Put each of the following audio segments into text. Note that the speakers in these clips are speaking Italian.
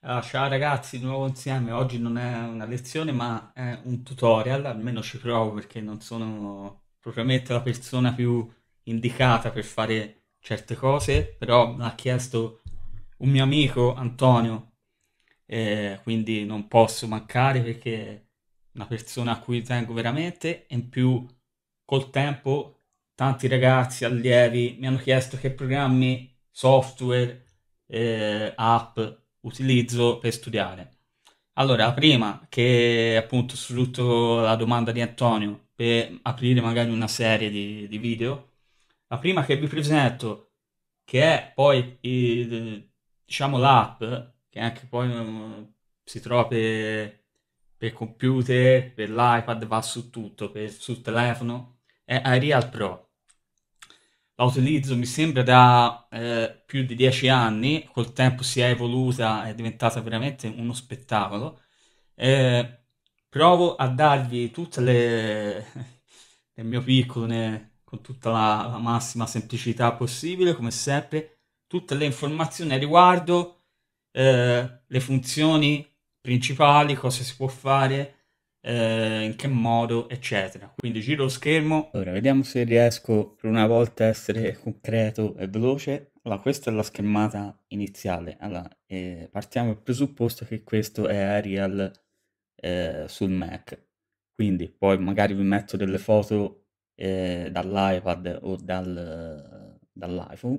Allora, ciao ragazzi, di nuovo insieme. Oggi non è una lezione, ma è un tutorial, almeno ci provo perché non sono propriamente la persona più indicata per fare certe cose, però l'ha chiesto un mio amico Antonio, eh, quindi non posso mancare perché una persona a cui tengo veramente e in più col tempo tanti ragazzi, allievi mi hanno chiesto che programmi, software, eh, app utilizzo per studiare. Allora, prima che appunto sfrutto la domanda di Antonio per aprire magari una serie di, di video, la prima che vi presento, che è poi il, diciamo l'app, che anche poi eh, si trova per, per computer, per l'iPad, va su tutto, per, sul telefono, è Arial Pro. La utilizzo mi sembra da eh, più di dieci anni, col tempo si è evoluta, è diventata veramente uno spettacolo. Eh, provo a darvi tutte le... nel mio piccolo, ne... con tutta la, la massima semplicità possibile, come sempre, tutte le informazioni riguardo eh, le funzioni principali, cosa si può fare, eh, in che modo, eccetera. Quindi giro lo schermo. Allora, vediamo se riesco per una volta a essere concreto e veloce. Allora, questa è la schermata iniziale. Allora, eh, partiamo dal presupposto che questo è Arial eh, sul Mac. Quindi poi magari vi metto delle foto eh, dall'iPad o dal, dall'iPhone.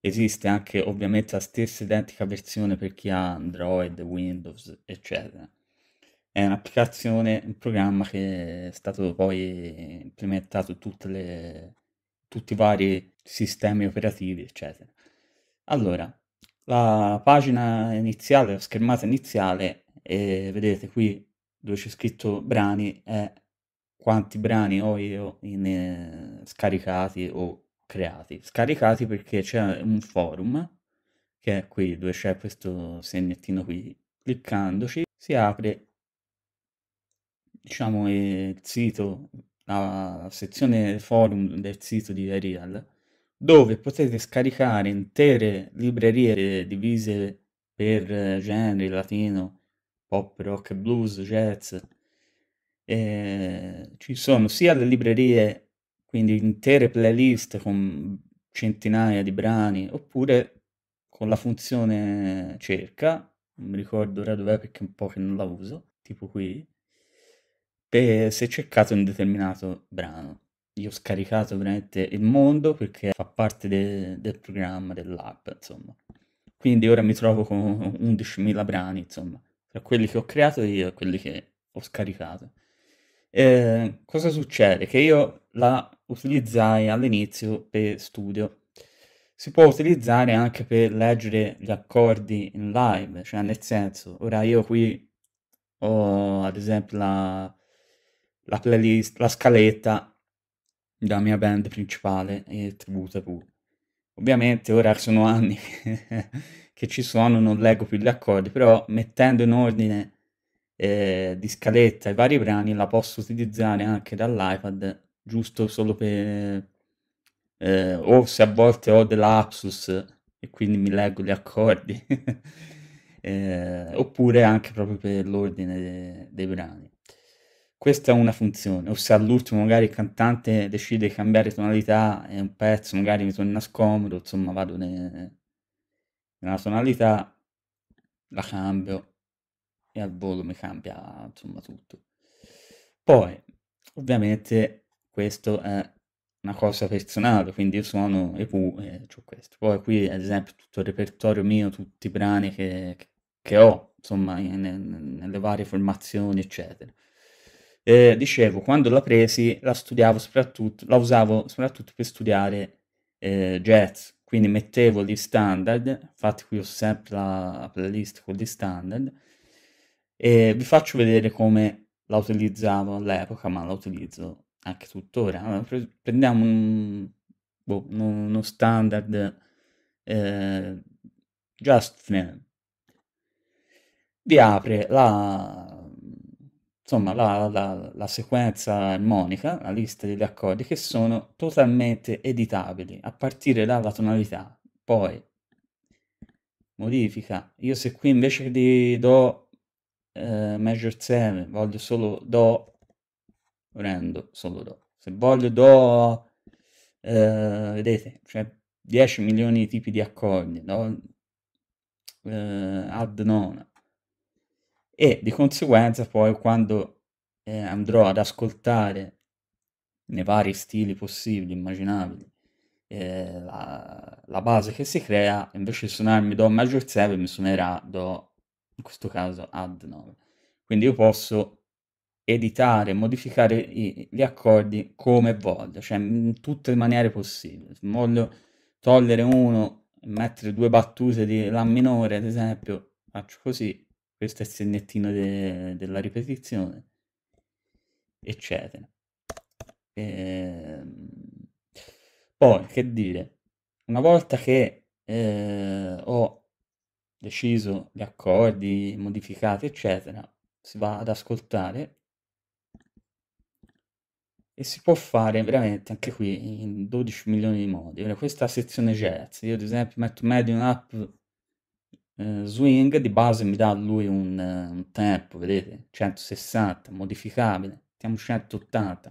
Esiste anche ovviamente la stessa identica versione per chi ha Android, Windows, eccetera. È un'applicazione, un programma che è stato poi implementato in tutte le, tutti i vari sistemi operativi, eccetera. Allora, la pagina iniziale, la schermata iniziale, e vedete qui dove c'è scritto brani, è quanti brani ho io in, eh, scaricati o creati. Scaricati perché c'è un forum, che è qui dove c'è questo segnettino qui, cliccandoci si apre diciamo, il sito, la sezione forum del sito di Arial, dove potete scaricare intere librerie eh, divise per eh, generi, latino, pop, rock, blues, jazz. Eh, ci sono sia le librerie, quindi intere playlist con centinaia di brani, oppure con la funzione cerca, non mi ricordo ora dov'è perché è un po' che non la uso, tipo qui, Beh, se cercato un determinato brano, io ho scaricato veramente il mondo perché fa parte de- del programma, dell'app, insomma. Quindi ora mi trovo con 11.000 brani, insomma, tra quelli che ho creato io e quelli che ho scaricato. Eh, cosa succede? Che io la utilizzai all'inizio per studio. Si può utilizzare anche per leggere gli accordi in live, cioè nel senso, ora io qui ho ad esempio la la playlist, la scaletta della mia band principale e tributa pure. Ovviamente ora sono anni che ci sono, non leggo più gli accordi, però mettendo in ordine eh, di scaletta i vari brani la posso utilizzare anche dall'iPad, giusto solo per... Eh, o se a volte ho dell'apsus e quindi mi leggo gli accordi, eh, oppure anche proprio per l'ordine de- dei brani. Questa è una funzione, o se all'ultimo magari il cantante decide di cambiare tonalità e un pezzo magari mi torna scomodo, insomma vado ne- nella tonalità, la cambio e al volo mi cambia insomma tutto. Poi, ovviamente, questo è una cosa personale, quindi io suono e pu e ho questo. Poi qui, ad esempio, tutto il repertorio mio, tutti i brani che, che ho, insomma, in, in, nelle varie formazioni, eccetera eh, dicevo, quando la presi la studiavo soprattutto, la usavo soprattutto per studiare eh, jazz, quindi mettevo gli standard, infatti qui ho sempre la playlist con gli standard, e vi faccio vedere come la utilizzavo all'epoca, ma la utilizzo anche tuttora. Allora, prendiamo un, boh, uno standard eh, Just Film. Vi apre la, insomma mm. la, la, la sequenza armonica, la lista degli accordi che sono totalmente editabili a partire dalla tonalità, poi modifica, io se qui invece di do eh, major 7 voglio solo do, prendo solo do, se voglio do, eh, vedete, cioè 10 milioni di tipi di accordi, do eh, ad nona, e di conseguenza poi quando eh, andrò ad ascoltare nei vari stili possibili, immaginabili, eh, la, la, base che si crea, invece di suonarmi Do major 7 mi suonerà Do, in questo caso Ad 9. Quindi io posso editare, modificare i, gli accordi come voglio, cioè in tutte le maniere possibili. Se voglio togliere uno mettere due battute di La minore, ad esempio, faccio così, questo è il segnettino de- della ripetizione, eccetera. E... Ehm, poi, che dire, una volta che eh, ho deciso gli accordi, modificati, eccetera, si va ad ascoltare e si può fare veramente anche qui in 12 milioni di modi. Ora, Questa sezione jazz, io ad esempio metto medium up eh, swing, di base mi dà lui un, eh, un tempo, vedete, 160, modificabile, mettiamo 180.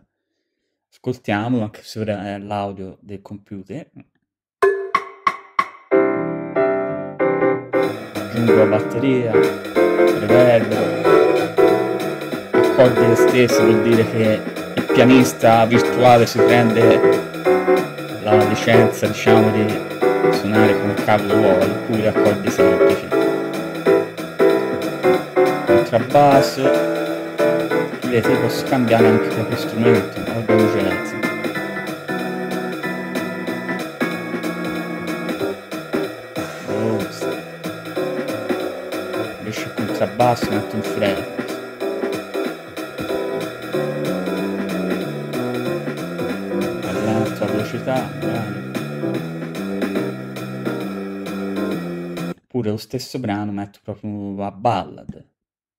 Ascoltiamolo anche se ora è l'audio del computer. Aggiungo la batteria, reverbero, accordi le stesse, vuol dire che il pianista virtuale si prende la licenza, diciamo, di suonare con cavo uova di cui accordi semplici. Contrabbasso, vedete si può scambiare anche il proprio strumento, organo genese. Rose. Invece il contrabbasso mette un freno. All'alta velocità, bravo. Oppure lo stesso brano metto proprio a ballad,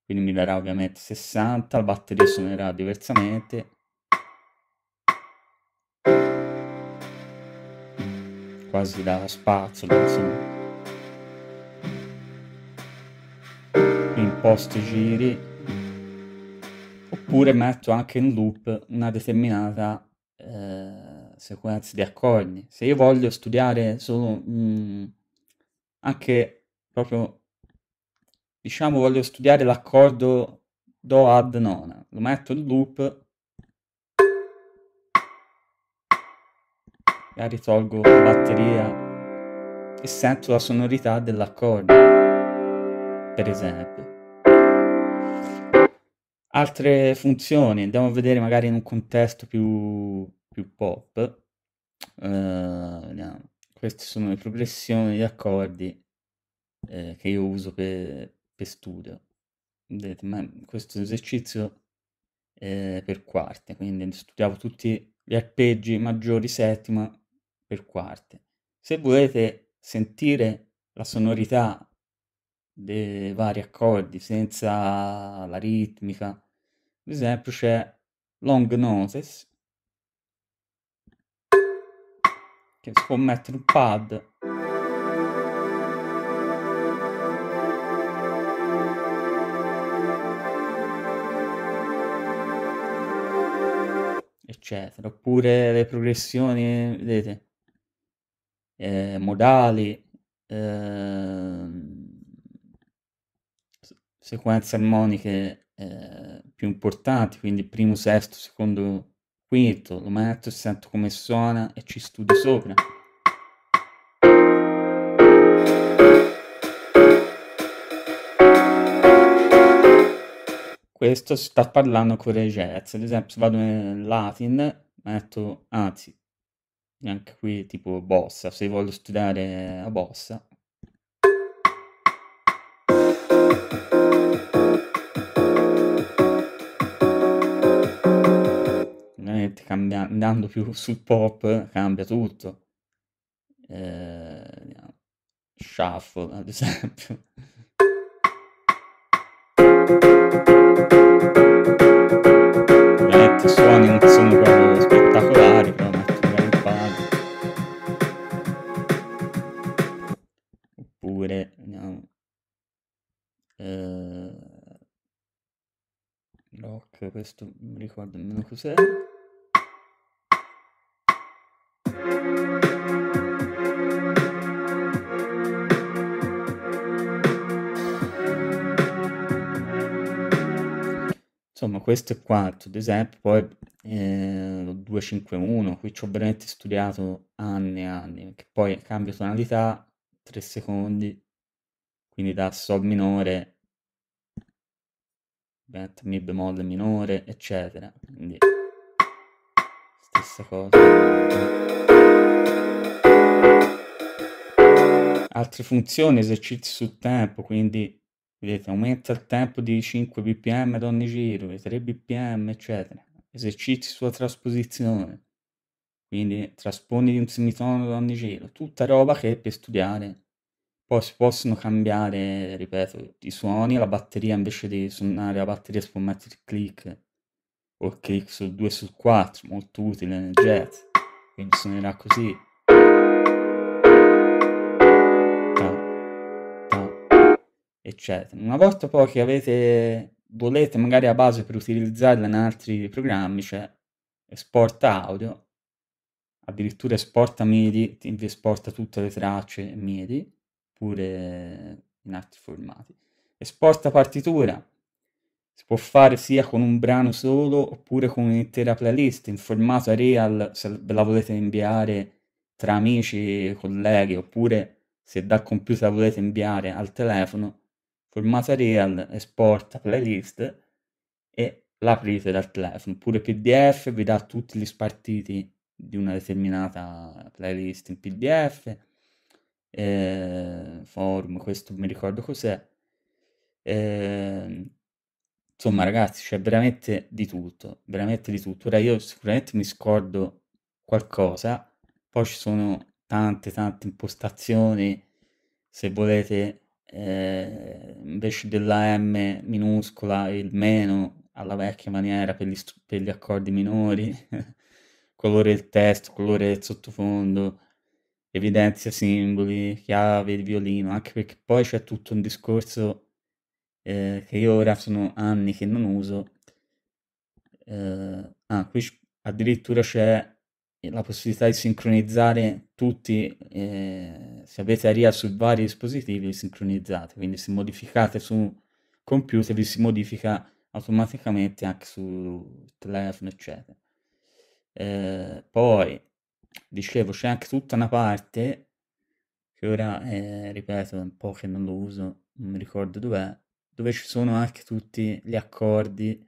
quindi mi darà ovviamente 60, la batteria suonerà diversamente. Quasi dalla spazzola, insomma. Imposto giri. Oppure metto anche in loop una determinata eh, sequenza di accordi. Se io voglio studiare solo mh, mm, anche proprio, diciamo, voglio studiare l'accordo Do ad nona. Lo metto in loop magari tolgo la batteria e sento la sonorità dell'accordo, per esempio. Altre funzioni, andiamo a vedere magari in un contesto più, più pop. Uh, Queste sono le progressioni di accordi ehm, che io uso per, per studio. Vedete, ma questo esercizio è per quarte, quindi studiavo tutti gli arpeggi maggiori settima per quarte. Se volete sentire la sonorità dei vari accordi senza la ritmica, per esempio c'è long notes che si può mettere un pad eccetera. Oppure le progressioni, vedete, eh, modali, eh, sequenze armoniche eh, più importanti, quindi primo, sesto, secondo, quinto, lo metto, sento come suona e ci studio sopra. questo sta parlando con jazz. Ad esempio, se vado in Latin, metto, anzi, anche qui tipo bossa, se voglio studiare la bossa. Ovviamente cambia, andando più sul pop cambia tutto. Eh, shuffle, ad esempio. Metti suoni non sono proprio spettacolari, però metti magari un pad. Oppure, andiamo. Eh, questo non ricordo nemmeno cos'è. questo è quanto, ad esempio poi eh, lo 251, qui ci ho veramente studiato anni e anni, perché poi cambio tonalità, 3 secondi, quindi da Sol minore, diventa Mi bemolle minore, eccetera, quindi stessa cosa. Altre funzioni, esercizi sul tempo, quindi Vedete, aumenta il tempo di 5 bpm ad ogni giro, 3 bpm, eccetera. Esercizi sulla trasposizione, quindi trasponi di un semitono ad ogni giro, tutta roba che per studiare poi si possono cambiare, ripeto, i suoni, la batteria invece di suonare la batteria si può mettere il click o il click sul 2 sul 4, molto utile nel jazz, quindi suonerà così. eccetera. Una volta poi che avete, volete magari la base per utilizzarla in altri programmi, cioè esporta audio, addirittura esporta MIDI, vi esporta tutte le tracce MIDI, pure in altri formati. Esporta partitura, si può fare sia con un brano solo oppure con un'intera playlist in formato real se ve la volete inviare tra amici, colleghi, oppure se dal computer la volete inviare al telefono formata Real, esporta playlist e l'aprite dal telefono. Pure PDF, vi dà tutti gli spartiti di una determinata playlist in PDF, eh, form, questo mi ricordo cos'è. Eh, insomma ragazzi c'è veramente di tutto veramente di tutto ora io sicuramente mi scordo qualcosa poi ci sono tante tante impostazioni se volete eh, invece della M minuscola e il meno alla vecchia maniera per gli, stru- per gli accordi minori, colore del testo, colore del sottofondo, evidenzia simboli, chiave, il violino, anche perché poi c'è tutto un discorso eh, che io ora sono anni che non uso. Eh, ah, qui addirittura c'è la possibilità di sincronizzare tutti, eh, se avete ARIA su vari dispositivi, li sincronizzate, quindi se modificate su computer vi si modifica automaticamente anche su telefono, eccetera. Eh, poi, dicevo, c'è anche tutta una parte, che ora, eh, ripeto, è un po' che non lo uso, non mi ricordo dov'è, dove ci sono anche tutti gli accordi.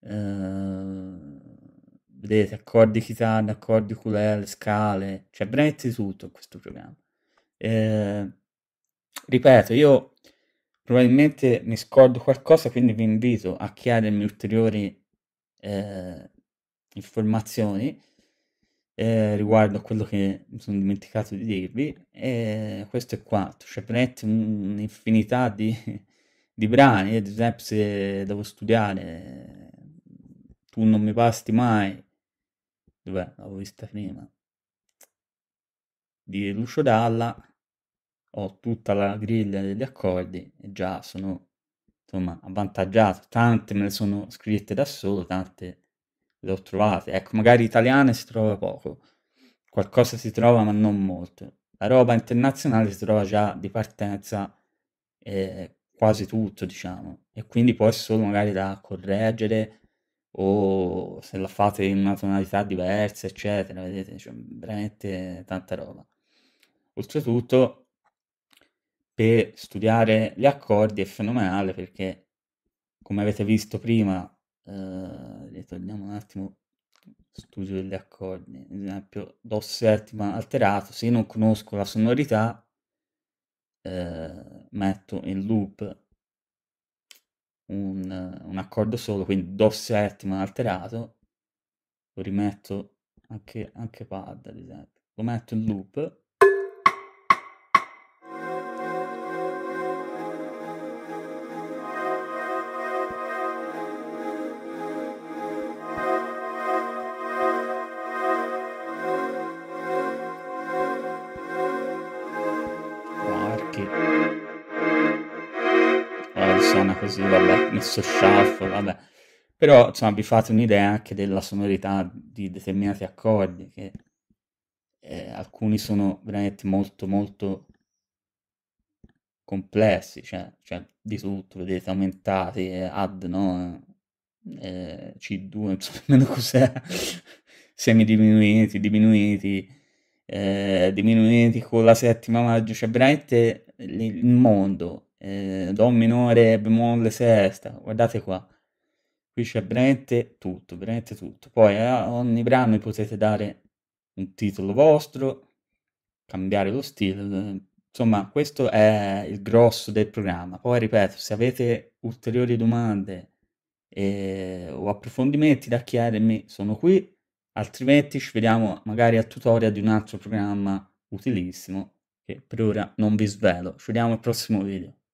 Eh, vedete accordi chitarra, accordi culele, scale, cioè veramente tutto in questo programma. Eh, ripeto, io probabilmente mi scordo qualcosa, quindi vi invito a chiedermi ulteriori eh, informazioni eh, riguardo a quello che mi sono dimenticato di dirvi. E questo è quanto, c'è cioè, veramente un'infinità di, di brani, ad esempio se devo studiare tu non mi basti mai, Dov'è? L'avevo vista prima. Di Lucio Dalla ho tutta la griglia degli accordi e già sono insomma avvantaggiato. Tante me le sono scritte da solo, tante le ho trovate. Ecco, magari italiane si trova poco, qualcosa si trova ma non molto. La roba internazionale si trova già di partenza eh, quasi tutto, diciamo, e quindi poi solo magari da correggere o se la fate in una tonalità diversa, eccetera, vedete, cioè, veramente tanta roba. Oltretutto, per studiare gli accordi è fenomenale perché, come avete visto prima, eh, ritorniamo un attimo studio degli accordi, ad esempio Do settima alterato, se io non conosco la sonorità, eh, metto in loop un, un accordo solo, quindi Do settima alterato, lo rimetto anche, anche pad ad esempio, lo metto in loop suona così, vabbè, messo shuffle, vabbè. Però, insomma, vi fate un'idea anche della sonorità di determinati accordi, che eh, alcuni sono veramente molto, molto complessi, cioè, cioè di tutto, vedete, aumentati, eh, add, no? Eh, eh C2, non so nemmeno cos'è, semidiminuiti, diminuiti, eh, diminuiti con la settima maggio, cioè veramente il mondo eh, Do minore, bemolle, sesta, guardate qua. Qui c'è veramente tutto, veramente tutto. Poi eh, a ogni brano potete dare un titolo vostro, cambiare lo stile, eh, insomma questo è il grosso del programma. Poi ripeto, se avete ulteriori domande e... Eh, o approfondimenti da chiedermi sono qui, altrimenti ci vediamo magari al tutorial di un altro programma utilissimo che per ora non vi svelo. Ci vediamo al prossimo video.